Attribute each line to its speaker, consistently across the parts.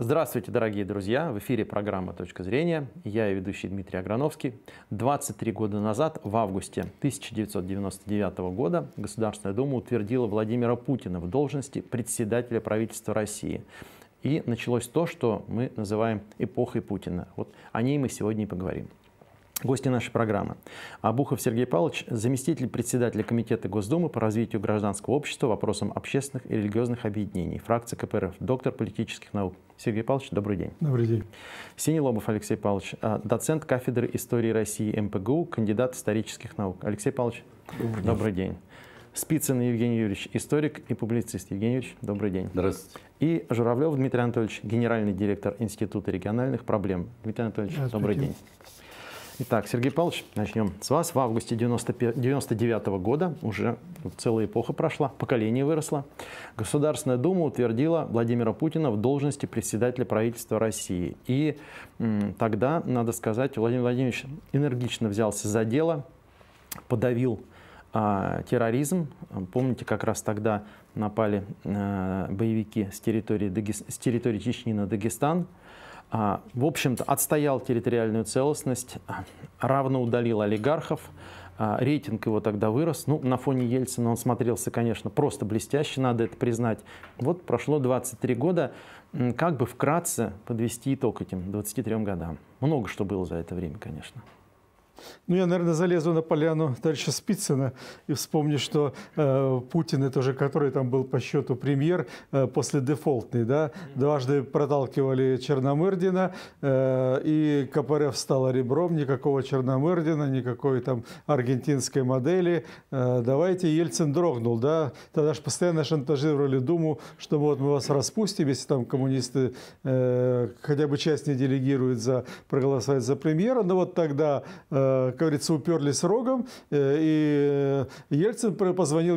Speaker 1: Здравствуйте, дорогие друзья! В эфире программа «Точка зрения». Я ее ведущий Дмитрий Аграновский. 23 года назад, в августе 1999 года, Государственная Дума утвердила Владимира Путина в должности председателя правительства России. И началось то, что мы называем эпохой Путина. Вот о ней мы сегодня и поговорим. Гости нашей программы. Абухов Сергей Павлович, заместитель председателя Комитета Госдумы по развитию гражданского общества вопросам общественных и религиозных объединений, фракция КПРФ, доктор политических наук. Сергей Павлович, добрый день. Добрый день. Синий Лобов Алексей Павлович, а, доцент кафедры истории России МПГУ, кандидат исторических наук. Алексей Павлович, добрый, добрый день. день. Спицын Евгений Юрьевич, историк и публицист. Евгений Юрьевич, добрый день. Здравствуйте. И Журавлев Дмитрий Анатольевич, генеральный директор Института региональных проблем. Дмитрий Анатольевич, добрый день. Итак, Сергей Павлович, начнем с вас. В августе 1999 -го года, уже целая эпоха прошла, поколение выросло, Государственная Дума утвердила Владимира Путина в должности председателя правительства России. И тогда, надо сказать, Владимир Владимирович энергично взялся за дело, подавил а, терроризм. Помните, как раз тогда напали а, боевики с территории, Дагес... с территории Чечни на Дагестан. А, в общем-то, отстоял территориальную целостность, а, равно удалил олигархов, а, рейтинг его тогда вырос. Ну, на фоне Ельцина он смотрелся, конечно, просто блестяще, надо это признать. Вот прошло 23 года, как бы вкратце подвести итог этим 23 годам. Много что было за это время, конечно.
Speaker 2: Ну, я, наверное, залезу на поляну дальше Спицына и вспомню, что э, Путин, это уже который там был по счету премьер, э, после дефолтный, да, дважды проталкивали Черномырдина, э, и КПРФ стало ребром, никакого Черномырдина, никакой там аргентинской модели. Э, давайте, Ельцин дрогнул, да, тогда же постоянно шантажировали Думу, что вот мы вас распустим, если там коммунисты э, хотя бы часть не делегируют за, проголосовать за премьера, но вот тогда... Э, Э, как говорится, уперлись рогом, э, и э, Ельцин позвонил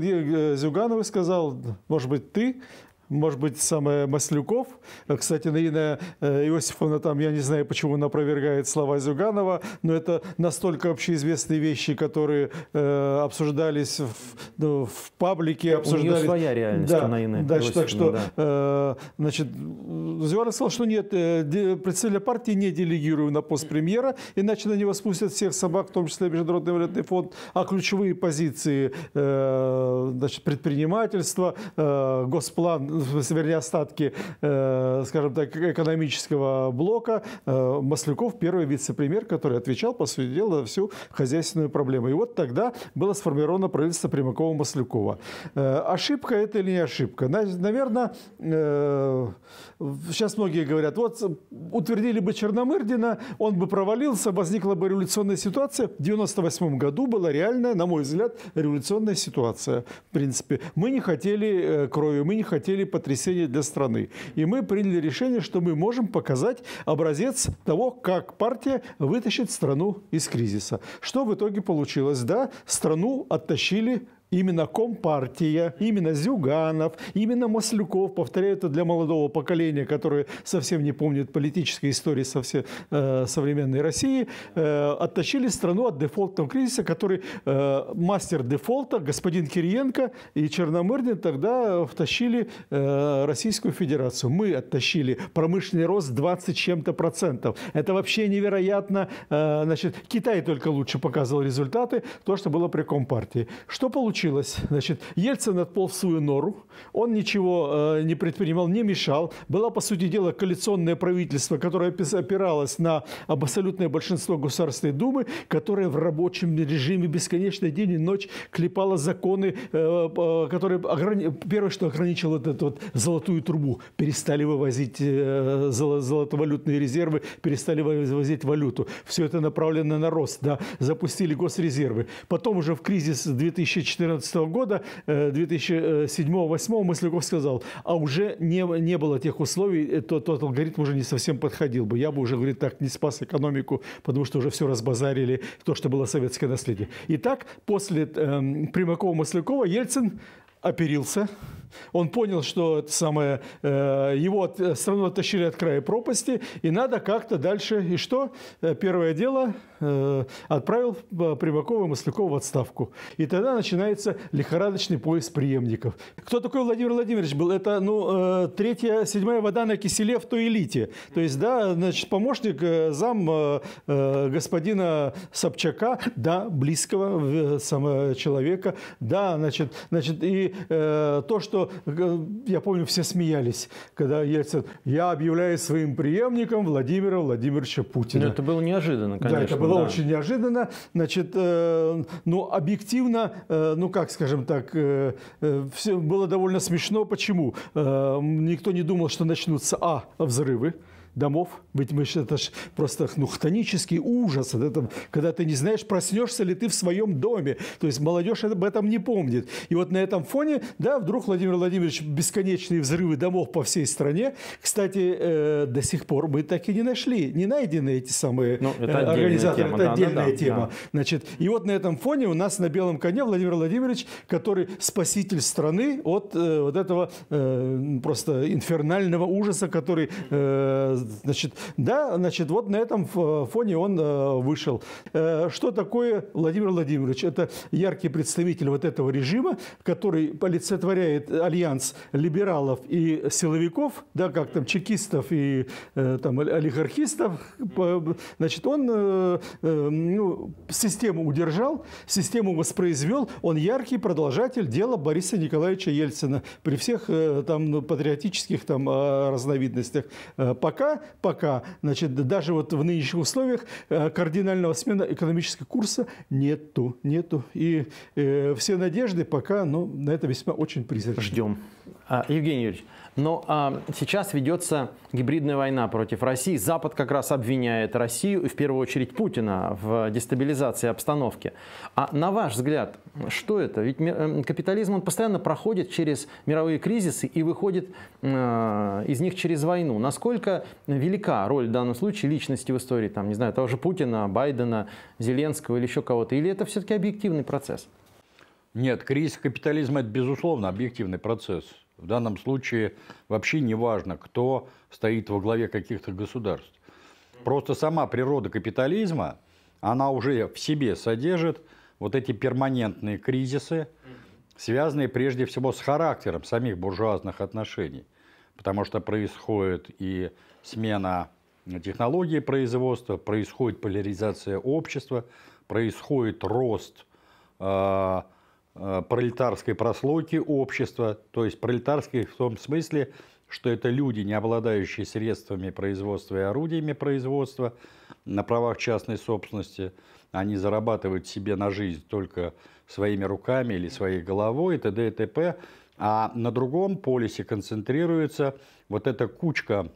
Speaker 2: Зюганову и сказал, может быть, ты? может быть, самое Маслюков. Э, кстати, Ирина э, Иосифовна там, я не знаю, почему она опровергает слова Зюганова, но это настолько общеизвестные вещи, которые э, обсуждались в, ну, в паблике. Обсуждались. У нее своя реальность, да, она Инна да, Так что, да. э, значит, Зюганов сказал, что нет, э, представителя партии не делегирую на пост премьера, иначе на него спустят всех собак, в том числе Международный валютный фонд, а ключевые позиции э, значит, предпринимательства, э, госплан вернее, остатки, э, скажем так, экономического блока, э, Маслюков первый вице-премьер, который отвечал, по сути дела, всю хозяйственную проблему. И вот тогда было сформировано правительство примакова маслюкова э, Ошибка это или не ошибка? Наверное, сейчас многие говорят, вот утвердили бы Черномырдина, он бы провалился, возникла бы революционная ситуация. В 1998 году была реальная, на мой взгляд, революционная ситуация. В принципе, мы не хотели крови, мы не хотели потрясение для страны. И мы приняли решение, что мы можем показать образец того, как партия вытащит страну из кризиса. Что в итоге получилось? Да, страну оттащили Именно Компартия, именно Зюганов, именно Маслюков, повторяю, это для молодого поколения, которое совсем не помнит политической истории со всей, э, современной России, э, оттащили страну от дефолтного кризиса, который э, мастер дефолта, господин Кириенко и Черномырдин тогда втащили э, Российскую Федерацию. Мы оттащили промышленный рост 20 чем-то процентов. Это вообще невероятно. Э, значит, Китай только лучше показывал результаты, то, что было при Компартии. Что получилось? получилось. Значит, Ельцин отпол в свою нору, он ничего э, не предпринимал, не мешал. Была, по сути дела, коалиционное правительство, которое опиралось на абсолютное большинство Государственной Думы, которое в рабочем режиме бесконечно день и ночь клепало законы, э, э, которые, ограни... первое, что ограничило вот эту вот золотую трубу, перестали вывозить золотовалютные резервы, перестали вывозить валюту. Все это направлено на рост, да, запустили госрезервы. Потом уже в кризис 2014 2014 года, 2007-2008 э, Масляков сказал, а уже не, не было тех условий, э, тот, тот алгоритм уже не совсем подходил бы. Я бы уже, говорит, так не спас экономику, потому что уже все разбазарили, то, что было советское наследие. Итак, после э, Примакова-Маслякова Ельцин оперился. Он понял, что это самое, э, его от, страну оттащили от края пропасти, и надо как-то дальше. И что? Первое дело – Э, отправил э, Примакова и Маслякова в отставку. И тогда начинается лихорадочный поиск преемников. Кто такой Владимир Владимирович был? Это ну, э, третья, седьмая вода на киселе в той элите. То есть, да, значит, помощник, зам господина Собчака, да, близкого самого человека, да, значит, значит и то, что, я помню, все смеялись, когда Ельцин, я объявляю своим преемником Владимира Владимировича Путина. Но ну, это
Speaker 1: было неожиданно, конечно. Да, это было было да. очень
Speaker 2: неожиданно. Значит, э, ну, объективно, э, ну, как скажем так, э, э все было довольно смешно. Почему? Э, никто не думал, что начнутся, а, взрывы домов. Ведь мы, это ж просто ну, хтонический ужас, от этого, когда ты не знаешь, проснешься ли ты в своем доме. То есть молодежь об этом не помнит. И вот на этом фоне, да, вдруг Владимир Владимирович бесконечные взрывы домов по всей стране. Кстати, э, до сих пор мы так и не нашли, не найдены эти самые ну, это э, организаторы. Тема, это да, отдельная да, да, тема. Да. Значит, и вот на этом фоне у нас на белом коне Владимир Владимирович, который спаситель страны от э, вот этого э, просто инфернального ужаса, который э, Значит, да, значит, вот на этом фоне он э, вышел. Э, что такое Владимир Владимирович? Это яркий представитель вот этого режима, который олицетворяет альянс либералов и силовиков, да, как там чекистов и э, там олигархистов. Значит, он ну, систему удержал, систему воспроизвел. Он яркий продолжатель дела Бориса Николаевича Ельцина при всех там ну, патриотических там а, разновидностях. Пока пока, значит, даже вот в нынешних условиях э, кардинального смена экономического курса нету, нету. И э, все надежды пока, ну, на это весьма
Speaker 1: очень призрачны. Ждем. А, Евгений Юрьевич, но ну, а, сейчас ведется гибридная война против России. Запад как раз обвиняет Россию, и в первую очередь Путина, в дестабилизации обстановки. А на ваш взгляд, что это? Ведь э, капитализм он постоянно проходит через мировые кризисы и выходит э, из них через войну. Насколько велика роль в данном случае личности в истории, там, не знаю, того же Путина, Байдена, Зеленского или еще кого-то? Или это все-таки объективный процесс?
Speaker 3: Нет, кризис капитализма – это, безусловно, объективный процесс. В данном случае вообще не важно, кто стоит во главе каких-то государств. Просто сама природа капитализма, она уже в себе содержит вот эти перманентные кризисы, связанные прежде всего с характером самих буржуазных отношений. Потому что происходит и смена технологии производства, происходит поляризация общества, происходит рост э, Э, пролетарской прослойки общества, то есть пролетарской в том смысле, что это люди, не обладающие средствами производства и орудиями производства на правах частной собственности. Они зарабатывают себе на жизнь только своими руками или своей головой и т.д. и т.п. А на другом полюсе концентрируется вот эта кучка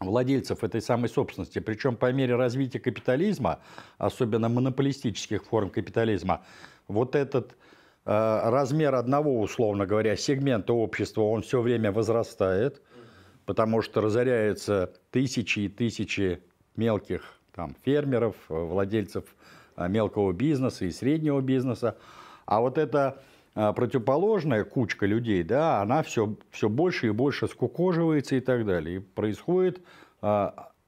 Speaker 3: владельцев этой самой собственности. Причем по мере развития капитализма, особенно монополистических форм капитализма, вот этот Э, размер одного, условно говоря, сегмента общества, он все время возрастает, потому что разоряются тысячи и тысячи мелких там, фермеров, э, владельцев э, мелкого бизнеса и среднего бизнеса. А вот эта противоположная кучка людей, да, она все, все больше и больше скукоживается и так далее. И происходит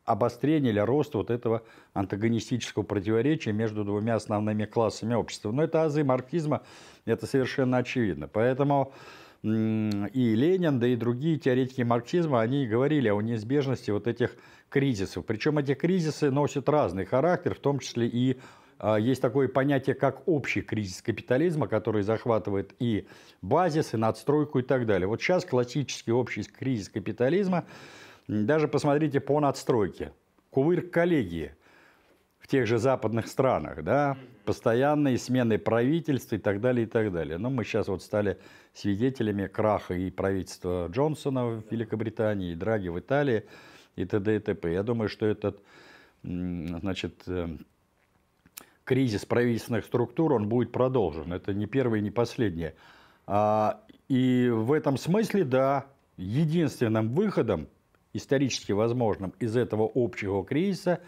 Speaker 3: обострение или рост вот этого антагонистического противоречия между двумя основными классами общества. Но это азы марксизма, это совершенно очевидно. Поэтому и Ленин, да и другие теоретики марксизма, они говорили о неизбежности вот этих кризисов. Причем эти кризисы носят разный характер, в том числе и а, есть такое понятие, как общий кризис капитализма, который захватывает и базис, и надстройку, и так далее. Вот сейчас классический общий кризис капитализма – даже посмотрите по надстройке. Кувырк коллегии в тех же западных странах, да, постоянные смены правительств и так далее, и так далее. Но мы сейчас вот стали свидетелями краха и правительства Джонсона в Великобритании, и Драги в Италии, и т.д. и т.п. Я думаю, что этот, значит, э, кризис правительственных структур, он будет продолжен. Это не первое, не последнее. А, и в этом смысле, да, единственным выходом исторически возможным из этого общего кризиса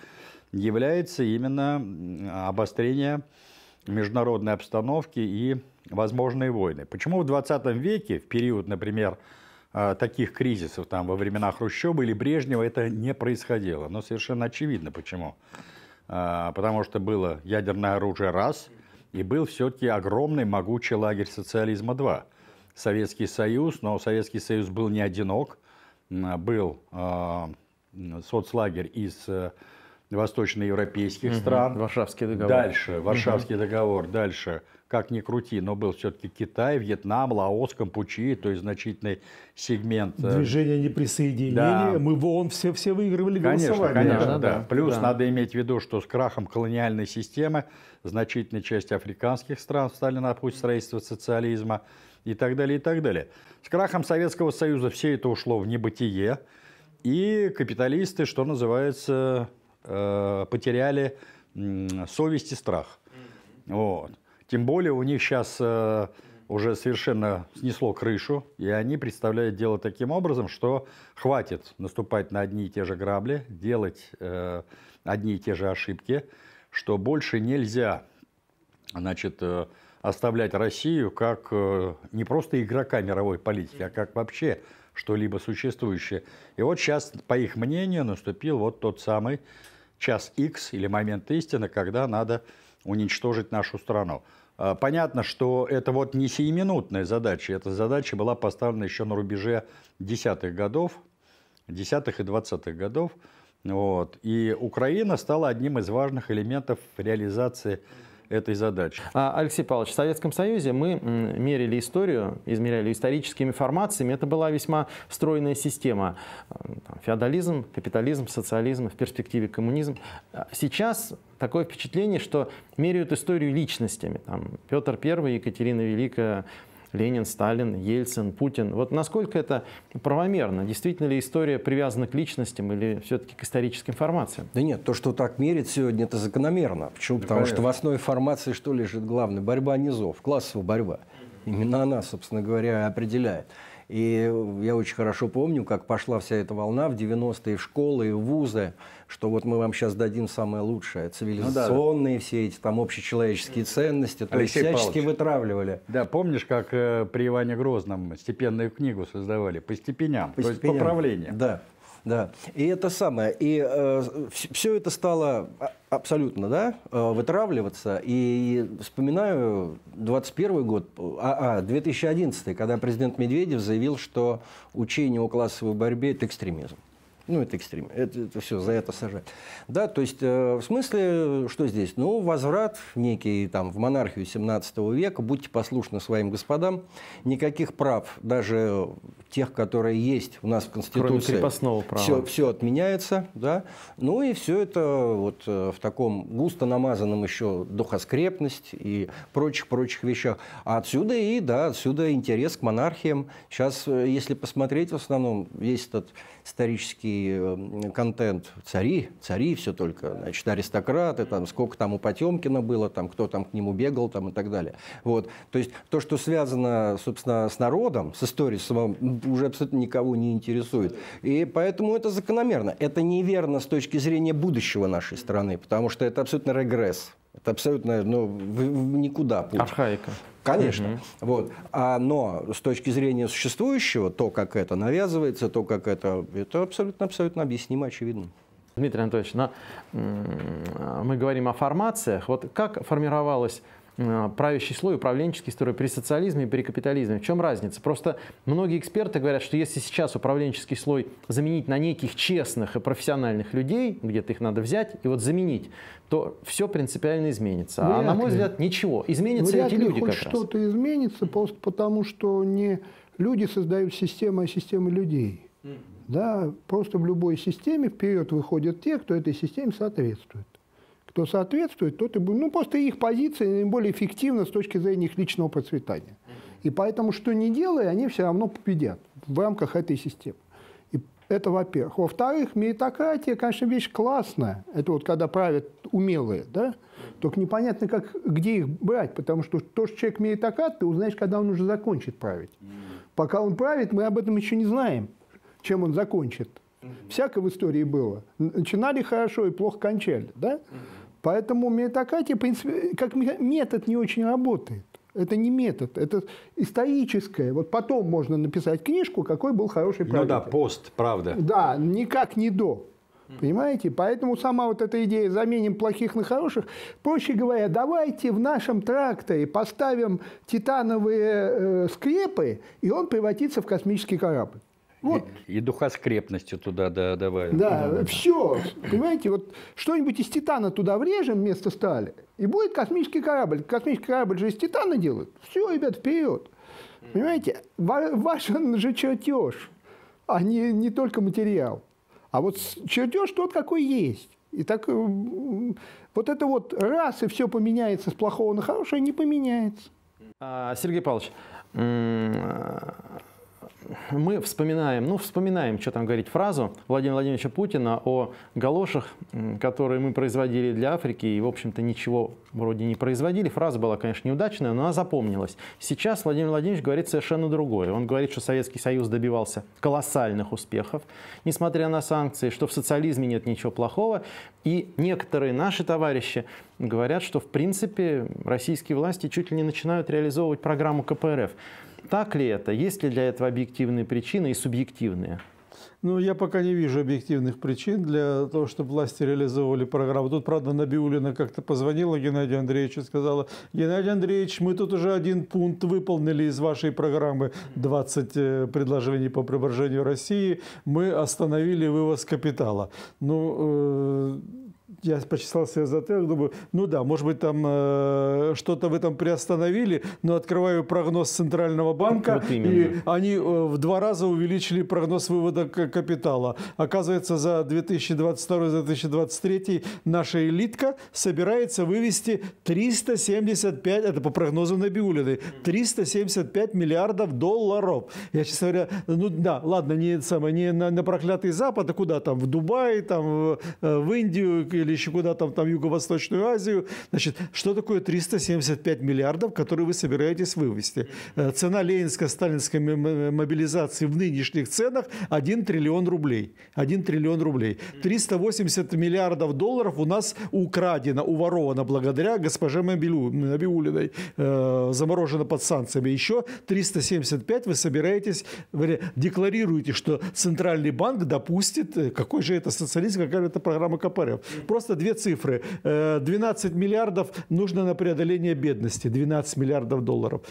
Speaker 3: является именно обострение международной обстановки и возможные войны. Почему в 20 веке, в период, например, а, таких кризисов там, во времена Хрущева или Брежнева, это не происходило? Но совершенно очевидно почему. А, потому что было ядерное оружие раз, и был все-таки огромный могучий лагерь социализма два — Советский Союз, но Советский Союз был не одинок, Э, был э, соцлагерь из э, восточноевропейских угу. стран. Варшавский договор. Дальше, Варшавский угу. договор, дальше, как ни крути, но был все-таки Китай, Вьетнам, Лаос, Кампучи, то есть значительный сегмент. Движение
Speaker 2: неприсоединения, да. мы в ООН все, все выигрывали конечно, голосование. Конечно, да. да. да. Плюс да. надо
Speaker 3: иметь в виду, что с крахом колониальной системы значительная часть африканских стран стали на путь строительства социализма и так далее, и так далее. С крахом Советского Союза все это ушло в небытие, и капиталисты, что называется, э, потеряли совесть и страх. Вот. Тем более у них сейчас э, уже совершенно снесло крышу, и они представляют дело таким образом, что хватит наступать на одни и те же грабли, делать э, одни и те же ошибки, что больше нельзя значит, оставлять Россию как э, не просто игрока мировой политики, а как вообще что-либо существующее. И вот сейчас, по их мнению, наступил вот тот самый час X или момент истины, когда надо уничтожить нашу страну. А, понятно, что это вот не сиюминутная задача. Эта задача была поставлена еще на рубеже десятых годов, десятых и двадцатых годов. Вот. И Украина стала одним из важных элементов реализации
Speaker 1: этой задачи. А, Алексей Павлович, в Советском Союзе мы мерили историю, измеряли историческими формациями. Это была весьма встроенная система. Э, феодализм, капитализм, социализм, в перспективе коммунизм. А сейчас такое впечатление, что меряют историю личностями. Там, Петр I, Екатерина Великая, Ленин, Сталин, Ельцин, Путин. Вот насколько это правомерно? Действительно ли история привязана к личностям
Speaker 4: или все-таки к историческим формациям? Да нет, то, что так мерит сегодня, это закономерно. Почему? Да, Потому понятно. что в основе формации что лежит главное? Борьба низов, классовая борьба. Именно она, собственно говоря, определяет. И я очень хорошо помню, как пошла вся эта волна в 90-е в школы, в вузы что вот мы вам сейчас дадим самое лучшее, цивилизационные ну, да, все эти там общечеловеческие э, ценности, то Алексей есть всячески Павлович,
Speaker 3: вытравливали. Да, помнишь, как э, при Иване Грозном степенную книгу создавали
Speaker 4: по степеням, по то степеням. есть по Да. Да, и это самое, и э, все это стало а, абсолютно, да, э, вытравливаться. И вспоминаю 21 год, а, а 2011, когда президент Медведев заявил, что учение о классовой борьбе – это экстремизм. Ну, это экстрем, это, это все за это сажать. Да, то есть э, в смысле, что здесь? Ну, возврат некий там в монархию 17 века, будьте послушны своим господам, никаких прав, даже тех, которые есть у нас в Конституции. Кроме крепостного права. Все, все отменяется, да. Ну и все это вот э, в таком густо намазанном еще духоскрепность и прочих-прочих вещах. А отсюда и, да, отсюда интерес к монархиям. Сейчас, э, если посмотреть, в основном весь этот исторический эм, контент. Цари, цари все только, значит, аристократы, там, сколько там у Потемкина было, там, кто там к нему бегал там, и так далее. Вот. То есть то, что связано, собственно, с народом, с историей, с уже абсолютно никого не интересует. И поэтому это закономерно. Это неверно с точки зрения будущего нашей страны, потому что это абсолютно регресс. Это абсолютно ну, в, в никуда путь. Архаика. Конечно. Угу. Вот. А, но с точки зрения существующего, то, как это навязывается, то, как это, это абсолютно, абсолютно объяснимо, очевидно. Дмитрий Анатольевич, но, мы говорим о формациях. Вот как
Speaker 1: формировалась Э, правящий слой, управленческий строй при социализме и при капитализме. В чем разница? Просто многие эксперты говорят, что если сейчас управленческий слой заменить на неких честных и профессиональных людей, где-то их надо взять и вот заменить, то все принципиально изменится. А, Вряд а на мой ли. взгляд, ничего. Изменятся Вряд эти ли люди хоть как что-то раз.
Speaker 5: что-то изменится просто потому, что не люди создают систему, а системы людей. Да, просто в любой системе вперед выходят те, кто этой системе соответствует кто соответствует, тот и будет. Ну, просто их позиция наиболее эффективна с точки зрения их личного процветания. И поэтому, что не делай, они все равно победят в рамках этой системы. И это во-первых. Во-вторых, меритократия, конечно, вещь классная. Это вот когда правят умелые, да? Только непонятно, как, где их брать, потому что то, что человек меритократ, ты узнаешь, когда он уже закончит править. Пока он правит, мы об этом еще не знаем, чем он закончит. Всякое в истории было. Начинали хорошо и плохо кончали, да? Поэтому меритократия, в принципе, как метод не очень работает. Это не метод, это историческое. Вот потом можно написать книжку, какой был хороший ну правитель. Ну да,
Speaker 3: пост, правда.
Speaker 5: Да, никак не до. Понимаете? Поэтому сама вот эта идея заменим плохих на хороших, проще говоря, давайте в нашем тракторе поставим титановые э, скрепы, и он превратится в космический корабль. Вот.
Speaker 3: И, и духа с туда да, добавим. Да, да,
Speaker 5: все. Понимаете, вот что-нибудь из титана туда врежем вместо стали, и будет космический корабль. Космический корабль же из титана делают. Все, ребят, вперед. Понимаете, важен же чертеж, а не, не только материал. А вот чертеж тот, какой есть. И так э, вот это вот раз, и все поменяется с плохого на хорошее, не поменяется.
Speaker 1: А, Сергей Павлович, мы вспоминаем, ну, вспоминаем, что там говорить, фразу Владимира Владимировича Путина о галошах, которые мы производили для Африки, и, в общем-то, ничего вроде не производили. Фраза была, конечно, неудачная, но она запомнилась. Сейчас Владимир Владимирович говорит совершенно другое. Он говорит, что Советский Союз добивался колоссальных успехов, несмотря на санкции, что в социализме нет ничего плохого. И некоторые наши товарищи говорят, что, в принципе, российские власти чуть ли не начинают реализовывать программу КПРФ. Так ли это? Есть ли для этого объективные причины и субъективные?
Speaker 2: Ну, я пока не вижу объективных причин для того, чтобы власти реализовывали программу. Тут, правда, Набиулина как-то позвонила Геннадию Андреевичу и сказала, Геннадий Андреевич, мы тут уже один пункт выполнили из вашей программы 20 э, предложений по преображению России. Мы остановили вывоз капитала. Ну, э я прочитал себе затылок, думаю, ну да, может быть, там э, что-то в этом приостановили, но открываю прогноз Центрального банка, вот и они э, в два раза увеличили прогноз вывода капитала. Оказывается, за 2022-2023 наша элитка собирается вывести 375, это по прогнозу Набиулиной, 375 миллиардов долларов. Я, честно говоря, ну да, ладно, не, самое, не на, на проклятый Запад, а куда там, в Дубай, там, в, э, в Индию, или еще куда там, там Юго-Восточную Азию. Значит, что такое 375 миллиардов, которые вы собираетесь вывести? Э, цена ленинско-сталинской мобилизации в нынешних ценах 1 триллион рублей. 1 триллион рублей. 380 миллиардов долларов у нас украдено, уворовано благодаря госпоже Мобилю, Набиулиной, э, заморожено под санкциями. Еще 375 вы собираетесь, декларируете, что Центральный банк допустит, э, какой же это социализм, какая же это программа КПРФ, Просто две цифры. 12 э, миллиардов нужно на преодоление бедности. 12 миллиардов долларов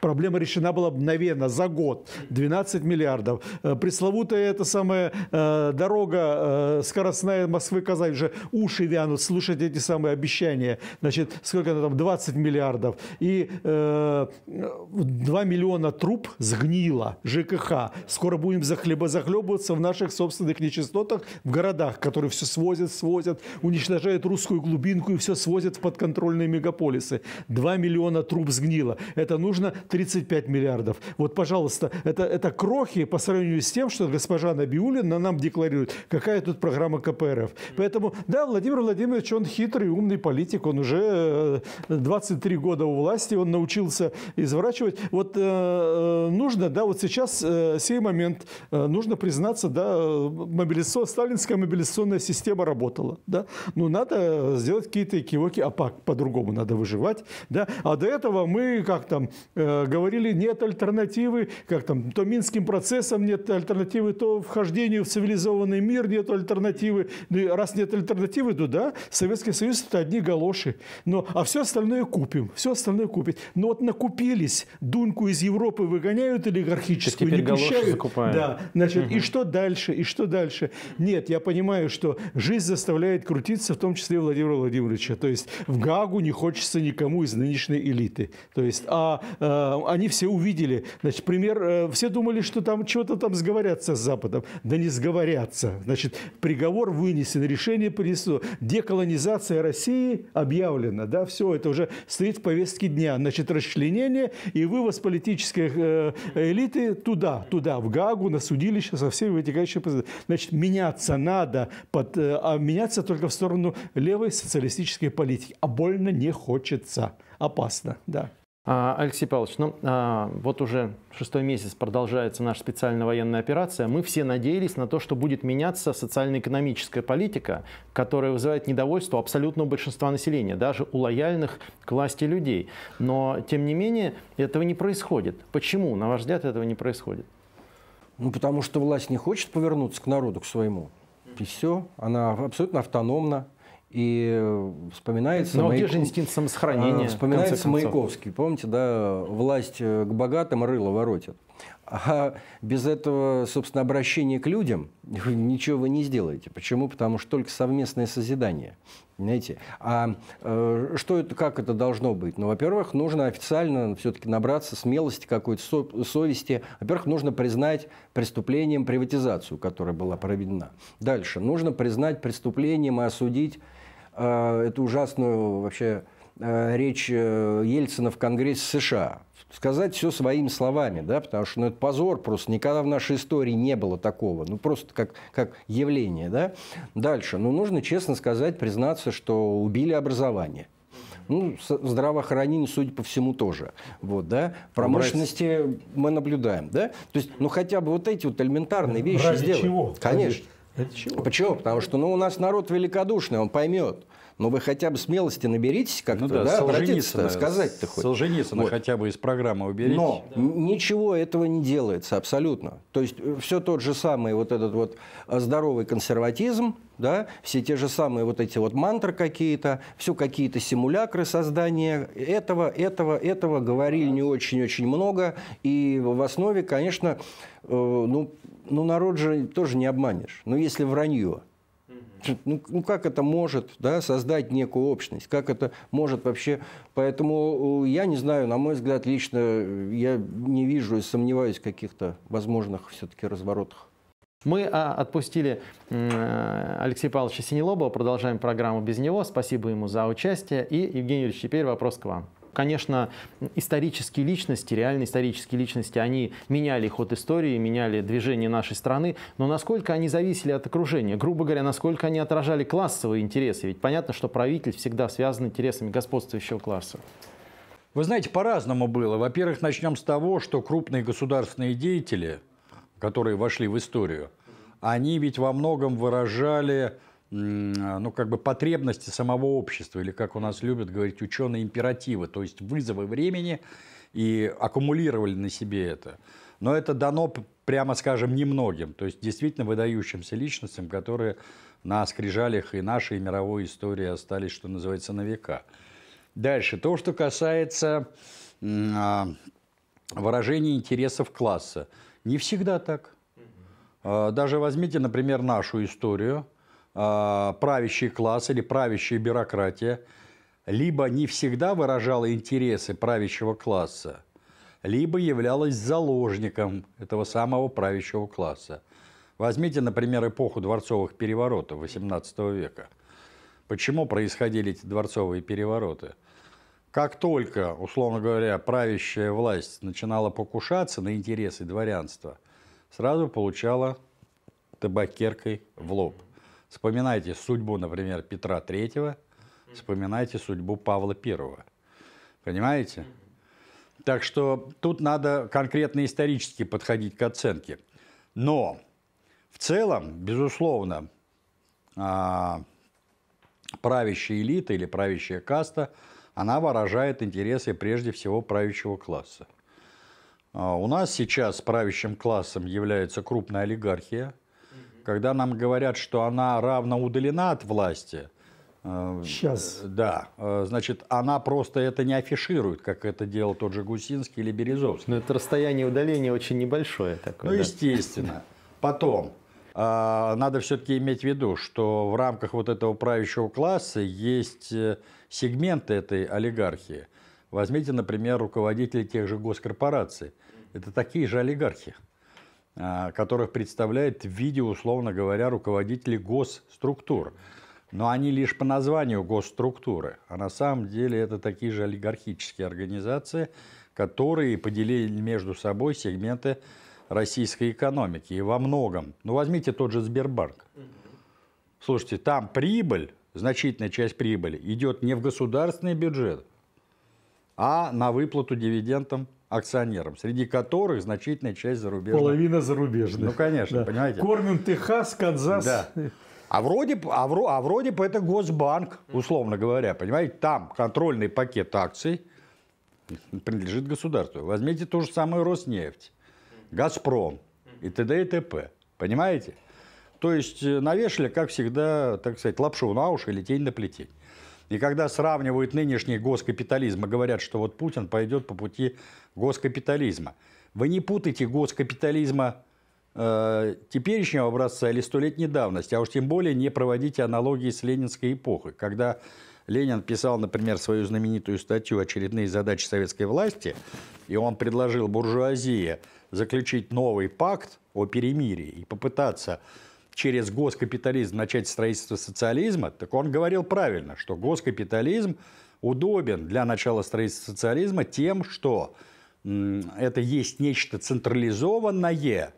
Speaker 2: проблема решена была мгновенно, за год, 12 миллиардов. Э, пресловутая эта самая э, дорога э, скоростная Москвы-Казань, уже уши вянут слушать эти самые обещания. Значит, сколько она там, 20 миллиардов. И э, 2 миллиона труб сгнило ЖКХ. Скоро будем захлеба захлебываться в наших собственных нечистотах в городах, которые все свозят, свозят, уничтожают русскую глубинку и все свозят в подконтрольные мегаполисы. 2 миллиона труб сгнило. Это нужно 35 миллиардов. Вот, пожалуйста, это, это крохи по сравнению с тем, что госпожа Набиулина нам декларирует, какая тут программа КПРФ. Поэтому, да, Владимир Владимирович, он хитрый, умный политик, он уже 23 э, года у власти, он научился изворачивать. Вот э, э, нужно, да, вот сейчас, э, сей момент, э, нужно признаться, да, мобилизацион, сталинская мобилизационная система работала, да. Ну, надо сделать какие-то кивоки, а по-другому надо выживать, да. А до этого мы, как там, э, Э, говорили, нет альтернативы, как там, то минским процессам нет альтернативы, то вхождению в цивилизованный мир нет альтернативы. Ну, раз нет альтернативы, то да, Советский Союз – это одни галоши. Но, а все остальное купим, все остальное купить. Но вот накупились, Дуньку из Европы выгоняют олигархическую, не пущают. Да, значит, угу. и что дальше, и что дальше? Нет, я понимаю, что жизнь заставляет крутиться, в том числе Владимира Владимировича. То есть в Гагу не хочется никому из нынешней элиты. То есть, а э, Э, они все увидели. Значит, пример, э, все думали, что там что-то там сговорятся с Западом. Да не сговорятся. Значит, приговор вынесен, решение принесено. Деколонизация России объявлена. Да, все это уже стоит в повестке дня. Значит, расчленение и вывоз политической э, элиты туда, туда, в Гагу, на судилище со всеми вытекающими Значит, меняться надо, под, а меняться только в сторону левой социалистической политики. А больно не хочется. Опасно, да.
Speaker 1: А, Алексей Павлович, ну а, вот уже шестой месяц продолжается наша специальная военная операция. Мы все надеялись на то, что будет меняться социально-экономическая политика, которая вызывает недовольство абсолютного большинства населения, даже у лояльных к власти людей. Но, тем не менее, этого не происходит. Почему, на ваш взгляд, этого не происходит?
Speaker 4: Ну, потому что власть не хочет повернуться к народу, к своему. И все. Она абсолютно автономна. И э, вспоминается... но ну, Маяк... где же инстинкт самосохранения? А, вспоминается Маяковский. Помните, да, власть э, к богатым рыло воротит. А без этого, собственно, обращения к людям ничего вы не сделаете. Почему? Потому что только совместное созидание. Знаете, а э, что это, как это должно быть? Ну, во-первых, нужно официально все-таки набраться смелости какой-то, со, совести. Во-первых, нужно признать преступлением приватизацию, которая была проведена. Дальше, нужно признать преступлением и осудить э, эту ужасную вообще Э, речь э, Ельцина в Конгрессе США. Сказать все своими словами, да, потому что ну, это позор просто. Никогда в нашей истории не было такого. Ну, просто как, как явление, да. Дальше. Ну, нужно честно сказать, признаться, что убили образование. Ну, здравоохранение, судя по всему, тоже. Вот, да? Промышленности Брать... мы наблюдаем, да? То есть, ну, хотя бы вот эти вот элементарные вещи Ради сделать. чего? Конечно. Ради чего? Почему? Потому что, ну, у нас народ великодушный, он поймет но ну, вы хотя бы смелости наберитесь как-то, ну, да, да обратиться, сказать-то хоть. Солженицына вот.
Speaker 3: хотя бы из программы уберите. Но
Speaker 4: да. ничего этого не делается абсолютно. То есть э, все тот же самый вот этот вот э, здоровый консерватизм, да, все те же самые вот эти вот мантры какие-то, все какие-то симулякры создания этого, этого, этого говорили не очень-очень много, и в основе, конечно, э, ну, ну народ же тоже не обманешь, но ну, если вранье, ну, ну как это может да, создать некую общность, как это может вообще... Поэтому э, я не знаю, на мой взгляд, лично э, я не вижу и сомневаюсь в каких-то возможных все-таки разворотах.
Speaker 1: Мы а, отпустили э, Алексея Павловича Синелобова, продолжаем программу без него. Спасибо ему за участие. И, Евгений Юрьевич, теперь вопрос к вам. Конечно, исторические личности, реальные исторические личности, они меняли ход истории, меняли движение нашей страны, но насколько они зависели от окружения? Грубо говоря, насколько они отражали классовые интересы? Ведь понятно, что правитель всегда связан интересами господствующего класса.
Speaker 3: Вы знаете, по-разному было. Во-первых, начнем с того, что крупные государственные деятели, которые вошли в историю, они ведь во многом выражали а, ну, как бы потребности самого общества, или, как у нас любят говорить ученые, императивы, то есть вызовы времени, и аккумулировали на себе это. Но это дано, прямо скажем, немногим, то есть действительно выдающимся личностям, которые на скрижалях и нашей и мировой истории остались, что называется, на века. Дальше, то, что касается а, выражения интересов класса. Не всегда так. А, даже возьмите, например, нашу историю – а, правящий класс или правящая бюрократия либо не всегда выражала интересы правящего класса, либо являлась заложником этого самого правящего класса. Возьмите, например, эпоху дворцовых переворотов XVIII века. Почему происходили эти дворцовые перевороты? Как только, условно говоря, правящая власть начинала покушаться на интересы дворянства, сразу получала табакеркой в лоб – Вспоминайте судьбу, например, Петра III, вспоминайте судьбу Павла I. Понимаете? Так что тут надо конкретно исторически подходить к оценке. Но в целом, безусловно, а, правящая элита или правящая каста, она выражает интересы прежде всего правящего класса. А, у нас сейчас правящим классом является крупная олигархия – когда нам говорят, что она равно удалена от власти, Сейчас. Э, э, да, э, значит, она просто это не афиширует, как это делал тот же Гусинский или Березовский. Но ну, это расстояние удаления очень небольшое такое. Ну, да? естественно. Потом, а, надо все-таки иметь в виду, что в рамках вот этого правящего класса есть сегменты этой олигархии. Возьмите, например, руководителей тех же госкорпораций. Это такие же олигархи. А, которых представляет в виде, условно говоря, руководителей госструктур. Но они лишь по названию госструктуры, а на самом деле это такие же олигархические организации, которые поделили между собой сегменты российской экономики. И во многом. Ну, возьмите тот же Сбербанк. Слушайте, там прибыль, значительная часть прибыли, идет не в государственный бюджет, а на выплату дивидендам акционерам, среди которых значительная часть зарубежных. Половина зарубежных. Ну, конечно, да. понимаете. Кормим Техас, Канзас. Да. А вроде, а, вро, а вроде бы это Госбанк, условно говоря, понимаете, там контрольный пакет акций принадлежит государству. Возьмите ту же самую Роснефть, Газпром и т.д. и т.п. Понимаете? То есть э, навешали, как всегда, так сказать, лапшу на уши или тень на плетень. И когда сравнивают нынешний госкапитализм и говорят, что вот Путин пойдет по пути госкапитализма. Вы не путайте госкапитализма э, теперешнего образца или столетней давности, а уж тем более не проводите аналогии с ленинской эпохой, когда Ленин писал, например, свою знаменитую статью «Очередные задачи советской власти», и он предложил буржуазии заключить новый пакт о перемирии и попытаться через госкапитализм начать строительство социализма, так он говорил правильно, что госкапитализм удобен для начала строительства социализма тем, что это есть нечто централизованное,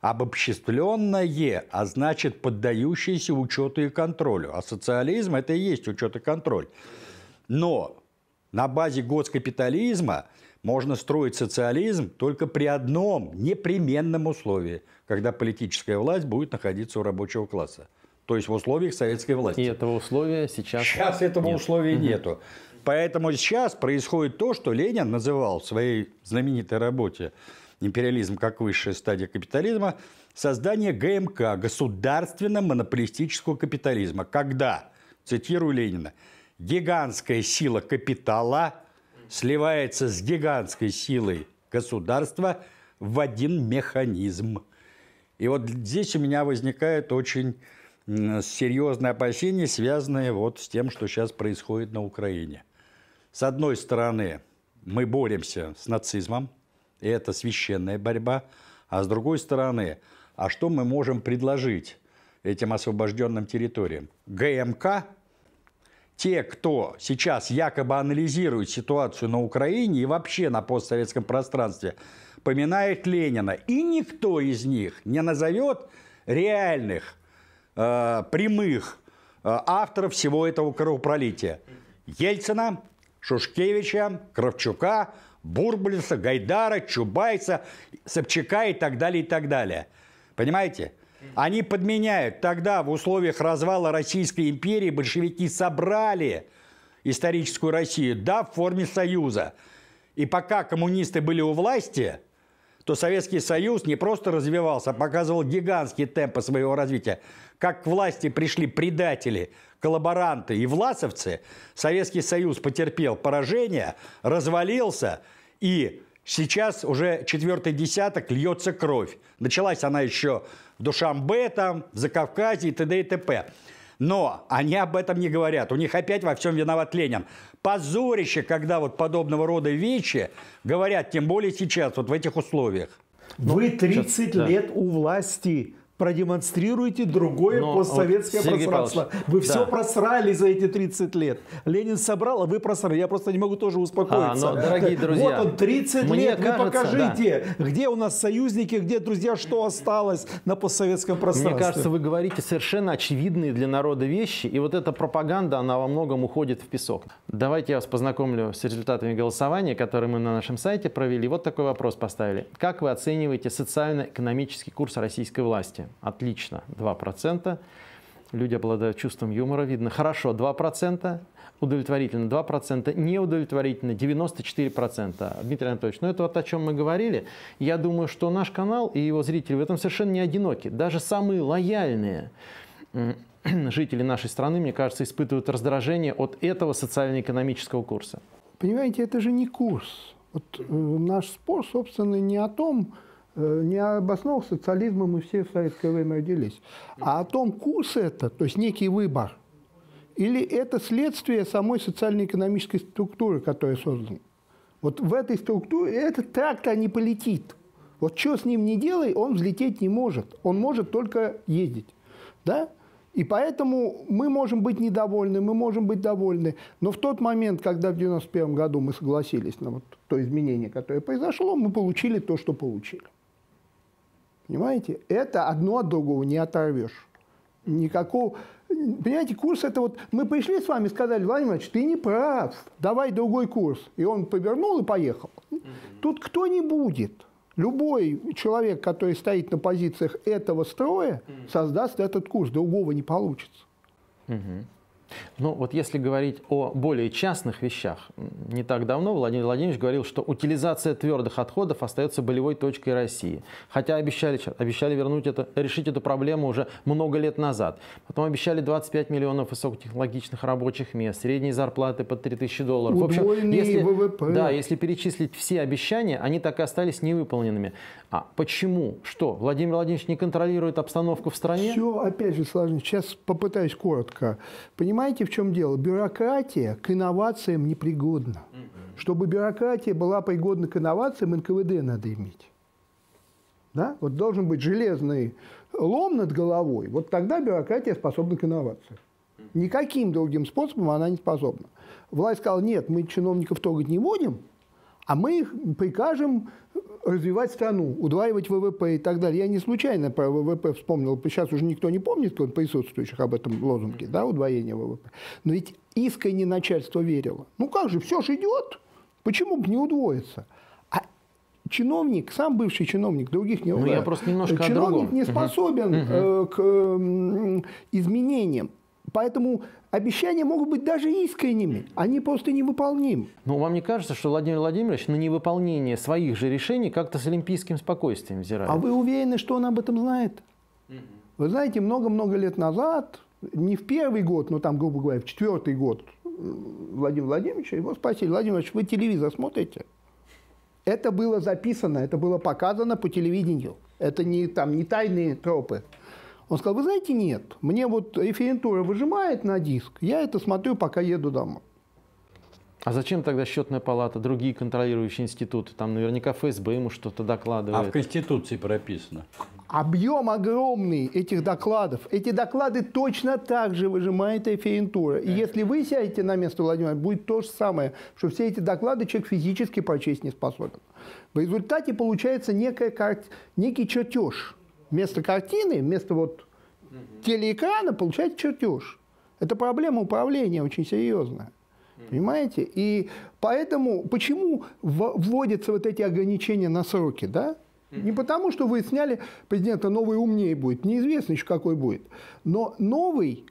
Speaker 3: обобществленное, а значит поддающееся учету и контролю. А социализм – это и есть учет и контроль. Но на базе госкапитализма можно строить социализм только при одном непременном условии, когда политическая власть будет находиться у рабочего класса. То есть в условиях советской власти. И этого условия сейчас Сейчас этого нет. условия угу. нету. Поэтому сейчас происходит то, что Ленин называл в своей знаменитой работе «Империализм как высшая стадия капитализма» создание ГМК – государственно-монополистического капитализма. Когда, цитирую Ленина, гигантская сила капитала сливается с гигантской силой государства в один механизм. И вот здесь у меня возникает очень серьезное опасение, связанное вот с тем, что сейчас происходит на Украине. С одной стороны, мы боремся с нацизмом, и это священная борьба, а с другой стороны, а что мы можем предложить этим освобожденным территориям? ГМК, те, кто сейчас якобы анализирует ситуацию на Украине и вообще на постсоветском пространстве, поминает Ленина, и никто из них не назовет реальных, э, прямых э, авторов всего этого кровопролития. Ельцина, Шушкевича, Кравчука, Бурбулиса, Гайдара, Чубайса, Собчака и так далее, и так далее. Понимаете? Они подменяют. Тогда в условиях развала Российской империи большевики собрали историческую Россию, да, в форме Союза. И пока коммунисты были у власти, то Советский Союз не просто развивался, а показывал гигантские темпы своего развития как к власти пришли предатели, коллаборанты и власовцы, Советский Союз потерпел поражение, развалился, и сейчас уже четвертый десяток льется кровь. Началась она еще в Душамбе, там, в Закавказье и т.д. и т.п. Но они об этом не говорят. У них опять во всем виноват Ленин. Позорище, когда вот подобного рода вещи говорят, тем более сейчас, вот в этих условиях. Вы 30 ну, сейчас, лет
Speaker 2: да. у власти продемонстрируйте другое Но постсоветское вот, пространство. Павлович, вы да. все просрали за эти 30 лет. Ленин собрал, а вы просрали. Я просто не могу тоже успокоиться. А, но, дорогие друзья, вот он 30 лет. Кажется, вы покажите, да. где у нас союзники, где, друзья, что осталось на постсоветском пространстве. Мне кажется,
Speaker 1: вы говорите совершенно очевидные для народа вещи, и вот эта пропаганда, она во многом уходит в песок. Давайте я вас познакомлю с результатами голосования, которые мы на нашем сайте провели. Вот такой вопрос поставили. Как вы оцениваете социально-экономический курс российской власти? Отлично, 2%. Люди обладают чувством юмора, видно. Хорошо, 2%. Удовлетворительно 2%, неудовлетворительно 94%. Дмитрий Анатольевич, ну это вот о чем мы говорили. Я думаю, что наш канал и его зрители в этом совершенно не одиноки. Даже самые лояльные жители нашей страны, мне кажется, испытывают раздражение от этого социально-экономического курса.
Speaker 5: Понимаете, это же не курс. Вот э, наш спор, собственно, не о том, э, не об основах социализма мы все в советское время родились, а о том, курс это, то есть некий выбор, или это следствие самой социально-экономической структуры, которая создана. Вот в этой структуре этот трактор а не полетит. Вот что с ним не делай, он взлететь не может. Он может только ездить. Да? И поэтому мы можем быть недовольны, мы можем быть довольны. Но в тот момент, когда в 1991 году мы согласились на вот то изменение, которое произошло, мы получили то, что получили. Понимаете? Это одно от другого не оторвешь. Никакого... Понимаете, курс это вот... Мы пришли с вами, сказали, Владимир Ильич, ты не прав, давай другой курс. И он повернул и поехал. Тут кто не будет – Любой человек, который стоит на позициях этого строя, создаст этот курс. Другого не получится. Угу.
Speaker 1: Ну вот если говорить о более частных вещах, не так давно Владимир Владимирович говорил, что утилизация твердых отходов остается болевой точкой России. Хотя обещали, обещали вернуть это, решить эту проблему уже много лет назад. Потом обещали 25 миллионов высокотехнологичных рабочих мест, средние зарплаты под 3000 долларов. Удвоенные В общем, если, ВВП. Да, если перечислить все обещания, они так и остались невыполненными. А почему? Что, Владимир Владимирович не контролирует обстановку в стране?
Speaker 5: Все, опять же, сложно. Сейчас попытаюсь коротко. Понимаете, понимаете, в чем дело? Бюрократия к инновациям непригодна. Чтобы бюрократия была пригодна к инновациям, НКВД надо иметь. Да? Вот должен быть железный лом над головой, вот тогда бюрократия способна к инновациям. Никаким другим способом она не способна. Власть сказала, нет, мы чиновников трогать не будем, а мы их прикажем развивать страну, удваивать ВВП и так далее. Я не случайно про ВВП вспомнил, сейчас уже никто не помнит, кто присутствующих об этом лозунге, да, удвоение ВВП. Но ведь искренне начальство верило. Ну как же, все же идет, почему бы не удвоиться? А чиновник, сам бывший чиновник, других не Ну, я просто немножко Чиновник не способен угу. к изменениям. Поэтому обещания могут быть даже искренними, они просто невыполнимы.
Speaker 1: Но вам не кажется, что Владимир Владимирович на невыполнение своих же решений как-то с олимпийским спокойствием взирает? А вы
Speaker 5: уверены, что он об этом знает? Вы знаете, много-много лет назад, не в первый год, но там, грубо говоря, в четвертый год э, Владимира Владимировича, его спросили, Владимир Владимирович, вы телевизор смотрите? Это было записано, это было показано по телевидению. Это не, там, не тайные тропы. Он сказал, вы знаете, нет, мне вот эфирентура выжимает на диск, я это смотрю, пока еду домой. А зачем
Speaker 1: тогда счетная палата, другие контролирующие институты? Там наверняка ФСБ ему что-то докладывает. А в Конституции прописано.
Speaker 5: Объем огромный этих докладов. Эти доклады точно так же выжимает эфирентура. И если вы сядете на место Владимира, будет то же самое, что все эти доклады человек физически прочесть не способен. В результате получается некая, некий чертеж – вместо картины, вместо вот телеэкрана получать чертеж. Это проблема управления очень серьезная. Понимаете? И поэтому, почему вводятся вот эти ограничения на сроки, да? Не потому, что вы сняли президента новый умнее будет, неизвестно еще какой будет, но новый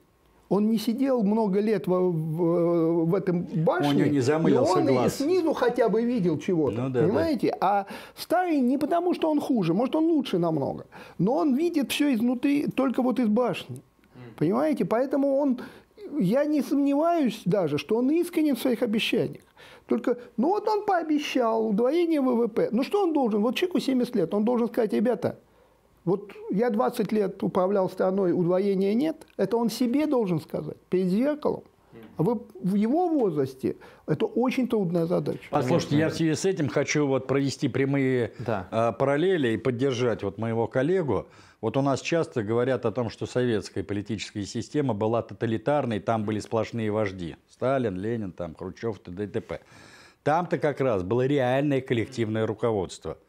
Speaker 5: он не сидел много лет в, в, в этом башне. У него не замылился и он глаз. снизу хотя бы видел чего-то, ну, да, понимаете? Да. А старый не потому, что он хуже, может, он лучше намного, но он видит все изнутри, только вот из башни. Понимаете? Поэтому он, я не сомневаюсь даже, что он искренен в своих обещаниях. Только, ну вот он пообещал удвоение ВВП. Ну что он должен? Вот человеку 70 лет, он должен сказать, ребята, вот я 20 лет управлял страной, удвоения нет. Это он себе должен сказать, перед зеркалом. А вы в его возрасте это очень трудная задача. Послушайте, я в
Speaker 3: связи с этим хочу вот провести прямые да. А, параллели и поддержать вот моего коллегу. Вот у нас часто говорят о том, что советская политическая система была тоталитарной, там были сплошные вожди. Сталин, Ленин, там, Хрущев, т.д. и т.п. Там-то как раз было реальное коллективное руководство –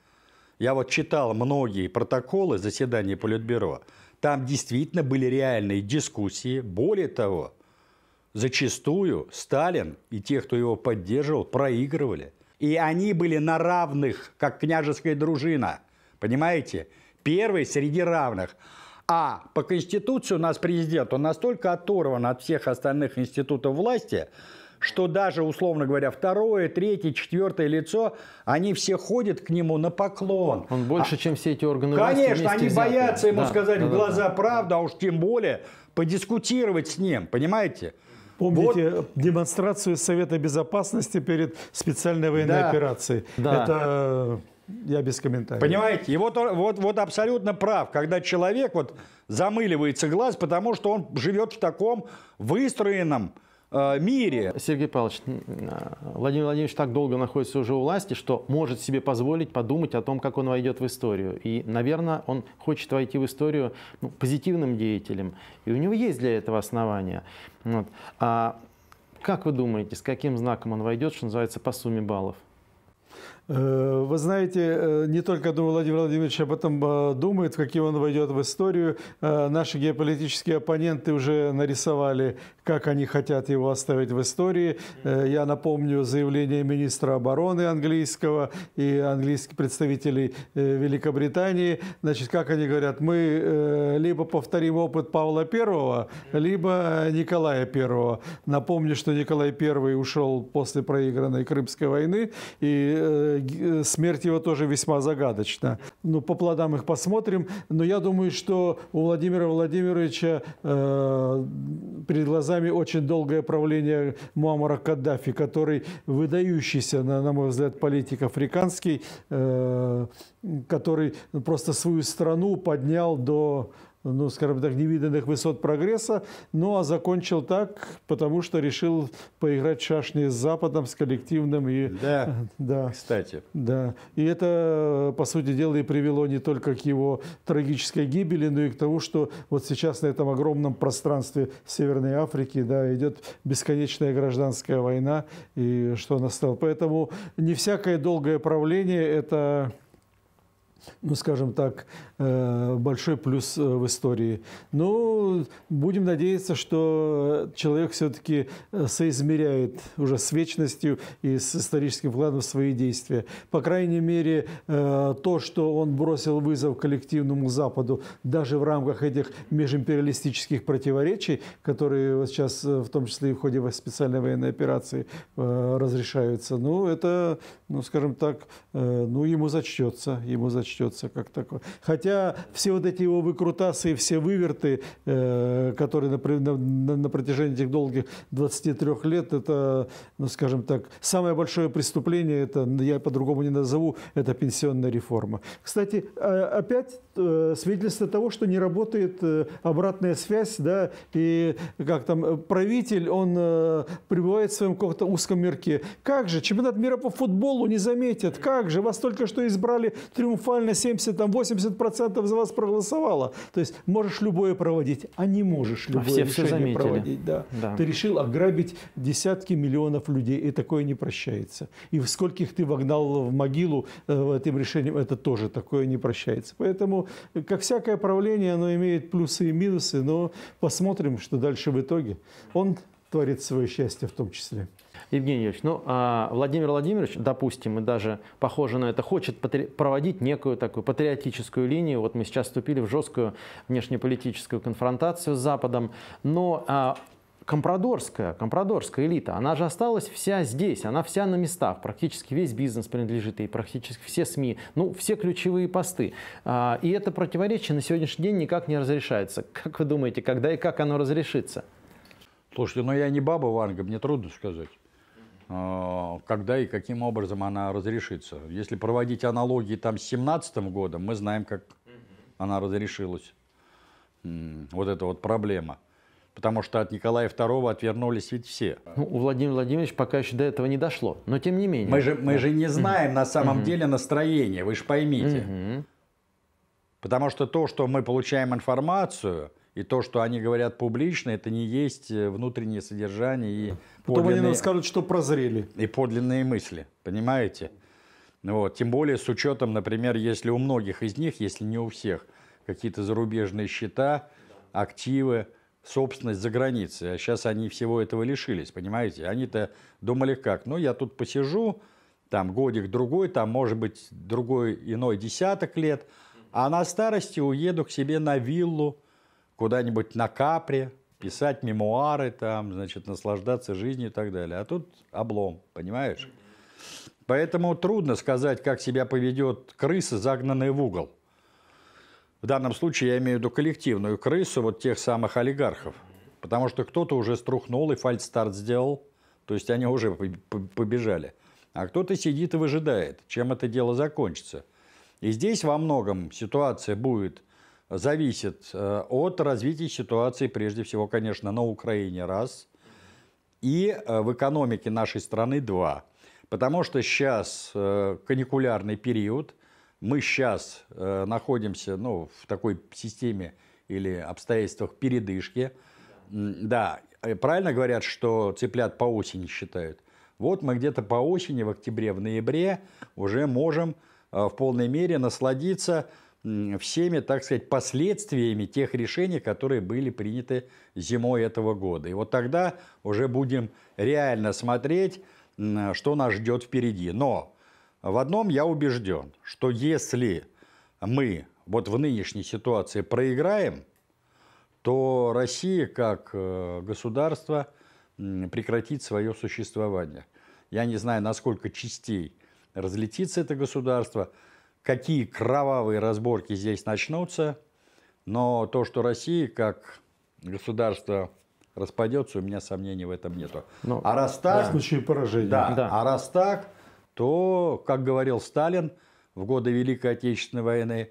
Speaker 3: я вот читал многие протоколы заседаний Политбюро. Там действительно были реальные дискуссии. Более того, зачастую Сталин и те, кто его поддерживал, проигрывали. И они были на равных, как княжеская дружина. Понимаете? Первый среди равных. А по Конституции у нас президент, он настолько оторван от всех остальных институтов власти, что даже, условно говоря, второе, третье, четвертое лицо, они все ходят к нему на поклон. Он больше, а, чем
Speaker 1: все эти органы Конечно, они взяты. боятся ему да, сказать да, в глаза
Speaker 3: да, правду, а уж тем более подискутировать с ним, понимаете? Помните вот. демонстрацию Совета Безопасности
Speaker 2: перед специальной военной да. операцией? Да. Это э, я без комментариев.
Speaker 3: Понимаете? И вот, вот, вот абсолютно прав, когда человек вот замыливается глаз, потому что он живет
Speaker 1: в таком выстроенном Э, мире. Сергей Павлович, а, Владимир Владимирович так долго находится уже у власти, что может себе позволить подумать о том, как он войдет в историю. И, наверное, он хочет войти в историю ну, позитивным деятелем. И у него есть для этого основания. Вот. А как вы думаете, с каким знаком он войдет, что называется, по сумме баллов?
Speaker 2: Э, вы знаете, э, не только думаю, Владимир Владимирович об этом э, думает, каким он войдет в историю. Наши геополитические оппоненты уже нарисовали, как они хотят его оставить в истории. Я напомню заявление министра обороны английского и английских представителей Великобритании. Значит, как они говорят, мы либо повторим опыт Павла I, либо Николая I. Напомню, что Николай I ушел после проигранной Крымской войны, и Э, смерть его тоже весьма загадочна. Ну, по плодам их посмотрим. Но я думаю, что у Владимира Владимировича э, перед глазами очень долгое правление Муаммара Каддафи, который выдающийся, на, на мой взгляд, политик африканский, э, который просто свою страну поднял до ну, скажем так, невиданных высот прогресса, ну, а закончил так, потому что решил поиграть шашни с Западом, с коллективным. И, да,
Speaker 3: да, кстати.
Speaker 2: Да, и это, по сути дела, и привело не только к его трагической гибели, но и к тому, что вот сейчас на этом огромном пространстве Северной Африки, да, идет бесконечная гражданская война, и что она стала. Поэтому не всякое долгое правление – это ну, скажем так, Э, большой плюс э, в истории. Ну, будем надеяться, что человек все-таки э, соизмеряет уже с вечностью и с историческим планом свои действия. По крайней мере, то, что он бросил вызов коллективному Западу, даже в рамках этих межимпериалистических противоречий, которые вот сейчас, в том числе и в ходе специальной военной операции, разрешаются, ну, это, ну, скажем так, ну, ему зачтется, ему зачтется как такое. Хотя Хотя все вот эти его выкрутасы и все выверты, э, которые на, на, на протяжении этих долгих 23 лет, это, ну, скажем так, самое большое преступление, это я по-другому не назову, это пенсионная реформа. Кстати, а, опять э, свидетельство того, что не работает э, обратная связь, да, и как там правитель, он пребывает в своем каком-то узком мерке. Как же, чемпионат мира по футболу не заметят, как же, вас только что избрали триумфально 70-80% процентов за вас проголосовало. То есть можешь любое проводить, а не можешь любое а все, решение все заметили. проводить. Да. Да. Ты решил ограбить десятки миллионов людей, и такое не прощается. И в скольких ты вогнал в могилу э, этим решением, это тоже такое не прощается. Поэтому, э, как всякое правление, оно имеет плюсы и минусы, но посмотрим, что дальше в итоге. Он творит свое счастье в том числе.
Speaker 1: Евгений Юрьевич, ну, а Владимир Владимирович, допустим, и даже похоже на это, хочет проводить некую такую патриотическую линию. Вот мы сейчас вступили в жесткую внешнеполитическую конфронтацию с Западом, но а, компрадорская, компрадорская элита, она же осталась вся здесь, она вся на местах, практически весь бизнес принадлежит ей, практически все СМИ, ну, все ключевые посты. А, и это противоречие на сегодняшний день никак не разрешается. Как вы думаете, когда и как оно разрешится? Слушайте, но ну, я не баба Ванга, мне трудно сказать. Э,
Speaker 3: когда и каким образом она разрешится. Если проводить аналогии там с 17 годом, мы знаем, как она разрешилась. Вот эта вот проблема. Потому что от Николая II отвернулись ведь все. Ну, у Владимира Владимировича пока еще до этого не дошло. Но
Speaker 1: тем не менее. Мы же, мы же не знаем на самом деле
Speaker 3: настроение, вы же поймите. Потому что то, что мы получаем информацию – и то, что они говорят публично, это не есть э, внутреннее содержание и Потом подлинные... они нам скажут, что прозрели. И подлинные мысли, понимаете? Ну вот. Тем более с учетом, например, если у многих из них, если не у всех, какие-то зарубежные счета, активы, собственность за границей. А сейчас они всего этого лишились, понимаете? Они-то думали как? Ну, я тут посижу, там годик-другой, там, может быть, другой иной десяток лет, а на старости уеду к себе на виллу, куда-нибудь на Капре, писать мемуары там, значит, наслаждаться жизнью и так далее. А тут облом, понимаешь? Поэтому трудно сказать, как себя поведет крыса, загнанная в угол. В данном случае я имею в виду коллективную крысу вот тех самых олигархов. Потому что кто-то уже струхнул и фальстарт сделал, то есть они уже побежали. А кто-то сидит и выжидает, чем это дело закончится. И здесь во многом ситуация будет – зависит э, от развития ситуации, прежде всего, конечно, на Украине – раз, и э, в экономике нашей страны – два. Потому что сейчас э, каникулярный период, мы сейчас находимся ну, в такой системе или обстоятельствах передышки. Да, правильно говорят, что цыплят по осени считают. Вот мы где-то по осени, в октябре, в ноябре уже можем в полной мере насладиться всеми, так сказать, последствиями тех решений, которые были приняты зимой этого года. И вот тогда уже будем реально смотреть, что нас ждет впереди. Но в одном я убежден, что если мы вот в нынешней ситуации проиграем, то Россия как э, государство прекратит свое существование. Я не знаю, насколько частей разлетится это государство – какие кровавые разборки здесь начнутся, но то, что Россия как государство распадется, у меня сомнений в этом нету. Ну, а раз так... В случае поражения. Да, да. А раз так, то, как говорил Сталин в годы Великой Отечественной войны,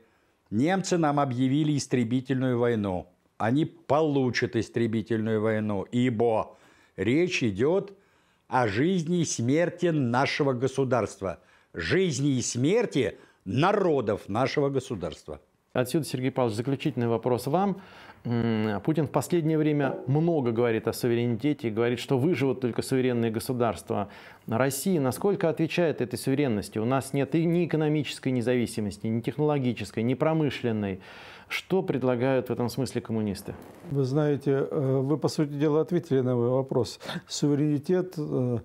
Speaker 3: немцы нам объявили истребительную войну. Они получат истребительную войну, ибо речь идет о жизни и смерти нашего государства. Жизни и смерти – народов нашего государства.
Speaker 1: Отсюда, Сергей Павлович, заключительный вопрос вам. Путин в последнее время много говорит о суверенитете, говорит, что выживут только суверенные государства. Россия насколько отвечает этой суверенности? У нас нет и ни экономической независимости, ни технологической, ни промышленной. Что предлагают в этом смысле коммунисты?
Speaker 2: Вы знаете, э, вы, по сути дела, ответили на мой вопрос. Суверенитет э,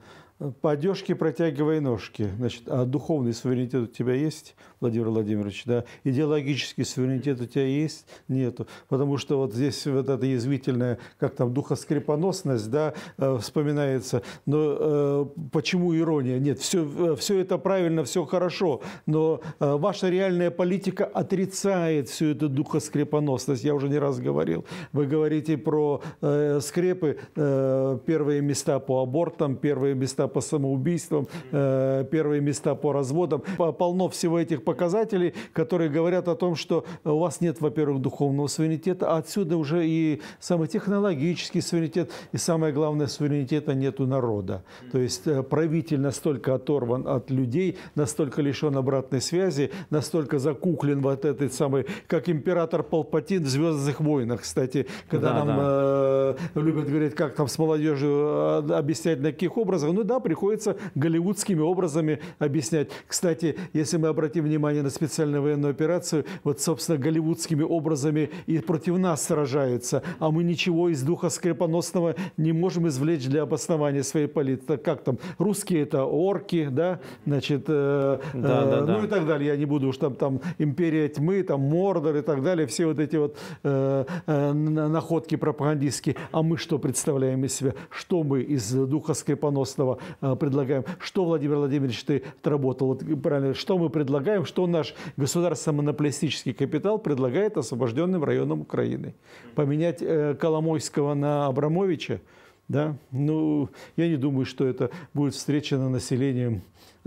Speaker 2: по одежке протягивай ножки. Значит, а духовный суверенитет у тебя есть, Владимир Владимирович, да? Идеологический суверенитет у тебя есть? Нету. Потому что вот здесь вот эта язвительная, как там, духоскрепоносность, да, э, вспоминается. Но э, почему ирония? Нет, все, э, все это правильно, все хорошо, но э, ваша реальная политика отрицает всю эту духоскрепоносность. Я уже не раз говорил. Вы говорите про э, скрепы, э, первые места по абортам, первые места места по самоубийствам, э, первые места по разводам. Полно всего этих показателей, которые говорят о том, что у вас нет, во-первых, духовного суверенитета, а отсюда уже и самый технологический суверенитет, и самое главное, суверенитета нету народа. То есть э, правитель настолько оторван от людей, настолько лишен обратной связи, настолько закуклен вот этой самой, как император Палпатин в «Звездных войнах», кстати, когда да, нам да. Э, любят говорить, как там с молодежью э, объяснять на каких образах. Ну да, иногда приходится голливудскими образами объяснять. Кстати, если мы обратим внимание на специальную военную операцию, вот, собственно, голливудскими образами и против нас сражаются, а мы ничего из духа скрепоносного не можем извлечь для обоснования своей политики. Как там, русские это орки, да, значит, э, э, да, ну да. и так далее. Я не буду уж там, там империя тьмы, там Мордор и так далее, все вот эти вот э, э, находки пропагандистские. А мы что представляем из себя? Что мы из духа скрипоносного? Э, предлагаем, что, Владимир Владимирович, ты отработал, вот, правильно, что мы предлагаем, что наш государственный монополистический капитал предлагает освобожденным районам Украины. Поменять э, Коломойского на Абрамовича, да? Ну, я не думаю, что это будет встречено населением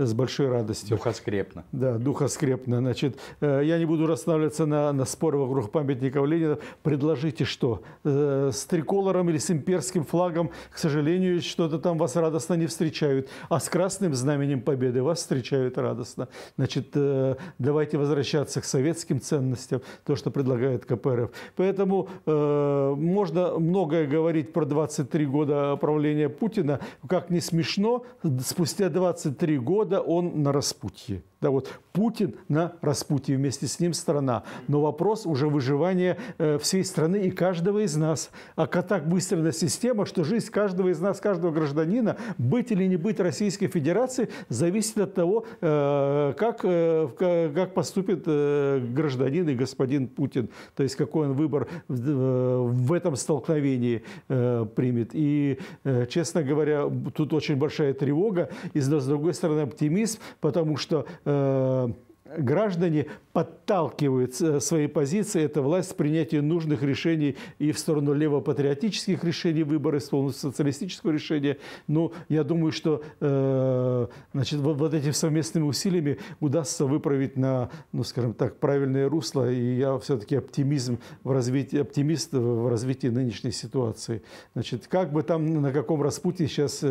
Speaker 2: с большой радостью. Духоскрепно. Да, духоскрепно. Значит, э, я не буду расстанавливаться на, на спор вокруг памятников Ленина. Предложите что? Э, с триколором или с имперским флагом, к сожалению, что-то там вас радостно не встречают. А с красным знаменем победы вас встречают радостно. Значит, э, давайте возвращаться к советским ценностям, то, что предлагает КПРФ. Поэтому можно многое говорить про 23 года правления Путина. Как не смешно, спустя 23 года года он на распутье. Да, вот Путин на распутье, вместе с ним страна. Но вопрос уже выживания э, всей страны и каждого из нас. А так выстроена система, что жизнь каждого из нас, каждого гражданина, быть или не быть Российской Федерации, зависит от того, э, как, э, как поступит гражданин и господин Путин. То есть какой он выбор в этом столкновении примет. И, честно говоря, тут очень большая тревога и, с другой стороны, оптимизм, потому что Э, граждане подталкивают э, свои позиции, это власть, к принятию нужных решений и в сторону левопатриотических решений выборы, в сторону социалистического решения. Но ну, я думаю, что э, значит, вот, вот этими совместными усилиями удастся выправить на, ну, скажем так, правильное русло. И я все-таки оптимизм в развитии, оптимист в развитии нынешней ситуации. Значит, как бы там, на каком распутье сейчас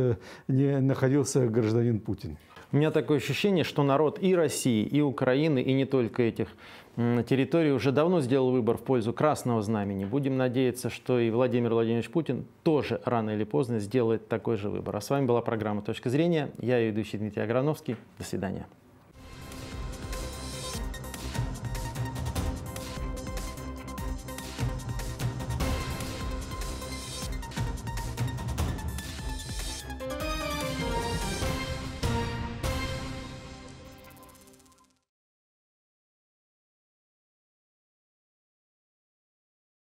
Speaker 2: не находился гражданин Путин
Speaker 1: у меня такое ощущение, что народ и России, и Украины, и не только этих территорий уже давно сделал выбор в пользу красного знамени. Будем надеяться, что и Владимир Владимирович Путин тоже рано или поздно сделает такой же выбор. А с вами была программа «Точка зрения». Я ее ведущий Дмитрий Аграновский. До свидания.